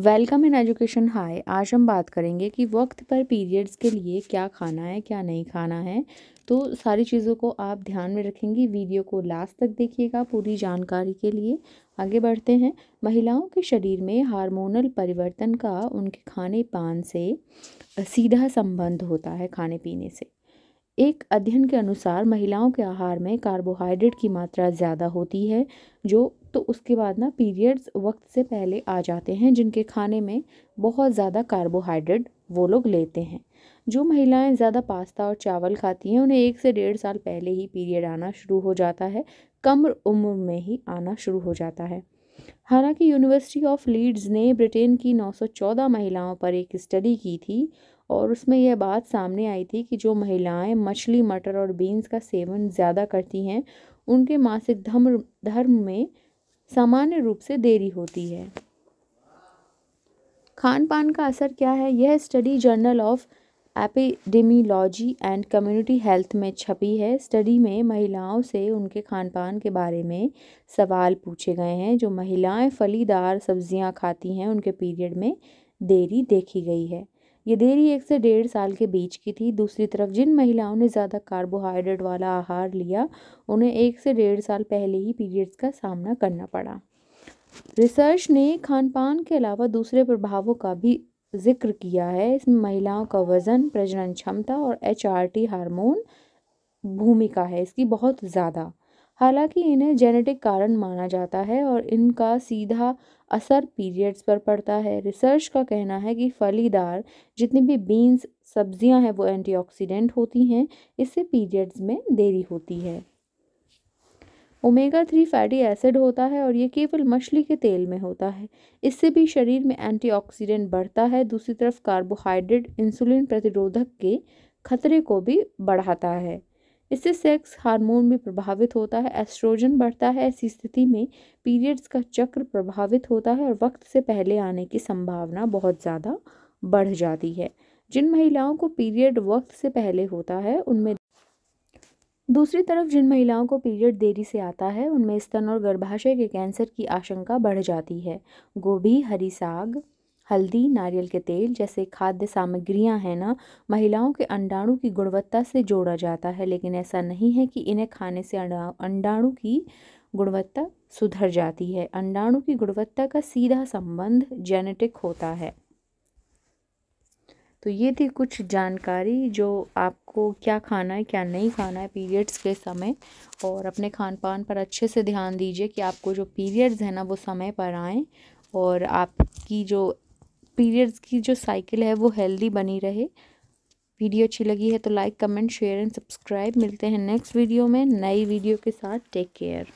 welcome in education हाय आज हम बात करेंगे कि वक्त पर पीरियड्स के लिए क्या खाना है क्या नहीं खाना है तो सारी चीज़ों को आप ध्यान में रखेंगी वीडियो को लास्ट तक देखिएगा पूरी जानकारी के लिए आगे बढ़ते हैं महिलाओं के शरीर में हार्मोनल परिवर्तन का उनके खाने पान से सीधा संबंध होता है खाने पीने से एक अध्ययन के अनुसार महिलाओं के आहार में कार्बोहाइड्रेट की मात्रा ज़्यादा होती है जो तो उसके बाद ना पीरियड्स वक्त से पहले आ जाते हैं जिनके खाने में बहुत ज़्यादा कार्बोहाइड्रेट वो लोग लेते हैं जो महिलाएं ज़्यादा पास्ता और चावल खाती हैं उन्हें एक से डेढ़ साल पहले ही पीरियड आना शुरू हो जाता है कम उम्र में ही आना शुरू हो जाता है हालांकि यूनिवर्सिटी ऑफ लीड्स ने ब्रिटेन की 914 महिलाओं पर एक स्टडी की थी और उसमें यह बात सामने आई थी कि जो महिलाएं मछली मटर और बीन्स का सेवन ज़्यादा करती हैं उनके मासिक धर्म धर्म में सामान्य रूप से देरी होती है खान पान का असर क्या है यह study journal of epidemiology and community health में छपी है स्टडी में महिलाओं से उनके खान पान के बारे में सवाल पूछे गए हैं जो महिलाएं फलीदार सब्जियां खाती हैं उनके पीरियड में देरी देखी गई है ये देरी एक से डेढ़ साल के बीच की थी दूसरी तरफ जिन महिलाओं ने ज़्यादा कार्बोहाइड्रेट वाला आहार लिया उन्हें एक से डेढ़ साल पहले ही पीरियड्स का सामना करना पड़ा रिसर्च ने खान पान के अलावा दूसरे प्रभावों का भी जिक्र किया है इसमें महिलाओं का वज़न प्रजनन क्षमता और एच हार्मोन भूमिका है इसकी बहुत ज़्यादा हालांकि इन्हें जेनेटिक कारण माना जाता है और इनका सीधा असर पीरियड्स पर पड़ता है रिसर्च का कहना है कि फलीदार जितनी भी बीन्स सब्जियां हैं वो एंटीऑक्सीडेंट होती हैं इससे पीरियड्स में देरी होती है ओमेगा थ्री फैटी एसिड होता है और ये केवल मछली के तेल में होता है इससे भी शरीर में एंटीऑक्सीडेंट बढ़ता है दूसरी तरफ कार्बोहाइड्रेट इंसुलिन प्रतिरोधक के खतरे को भी बढ़ाता है इससे सेक्स हार्मोन भी प्रभावित होता है एस्ट्रोजन बढ़ता है ऐसी स्थिति में पीरियड्स का चक्र प्रभावित होता है और वक्त से पहले आने की संभावना बहुत ज़्यादा बढ़ जाती है जिन महिलाओं को पीरियड वक्त से पहले होता है उनमें दूसरी तरफ जिन महिलाओं को पीरियड देरी से आता है उनमें स्तन और गर्भाशय के कैंसर की आशंका बढ़ जाती है गोभी हरी साग हल्दी नारियल के तेल जैसे खाद्य सामग्रियां हैं ना महिलाओं के अंडाणु की गुणवत्ता से जोड़ा जाता है लेकिन ऐसा नहीं है कि इन्हें खाने से अंडाणु की गुणवत्ता सुधर जाती है अंडाणु की गुणवत्ता का सीधा संबंध जेनेटिक होता है तो ये थी कुछ जानकारी जो आपको क्या खाना है क्या नहीं खाना है पीरियड्स के समय और अपने खान पान पर अच्छे से ध्यान दीजिए कि आपको जो पीरियड्स हैं ना वो समय पर आएँ और आपकी जो पीरियड्स की जो साइकिल है वो हेल्दी बनी रहे वीडियो अच्छी लगी है तो like comment share and subscribe मिलते हैं नेक्स्ट वीडियो में नई वीडियो के साथ टेक केयर